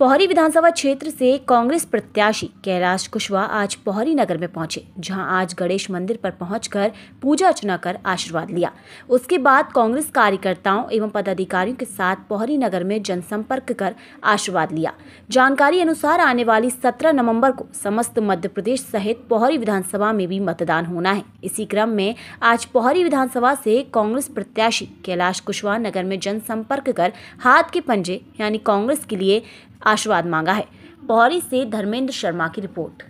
पोहरी विधानसभा क्षेत्र से कांग्रेस प्रत्याशी कैलाश कुशवाहा आज पोहरी नगर में पहुंचे जहां आज गणेश मंदिर पर पहुंचकर पूजा अर्चना कर आशीर्वाद लिया उसके बाद कांग्रेस कार्यकर्ताओं एवं पदाधिकारियों के साथ पोहरी नगर में जनसंपर्क कर आशीर्वाद लिया जानकारी अनुसार आने वाली सत्रह नवम्बर को समस्त मध्य प्रदेश सहित पोहरी विधानसभा में भी मतदान होना है इसी क्रम में आज पोहरी विधानसभा से कांग्रेस प्रत्याशी कैलाश कुशवाहा नगर में जनसंपर्क कर हाथ के पंजे यानी कांग्रेस के लिए आशीर्वाद मांगा है पौरी से धर्मेंद्र शर्मा की रिपोर्ट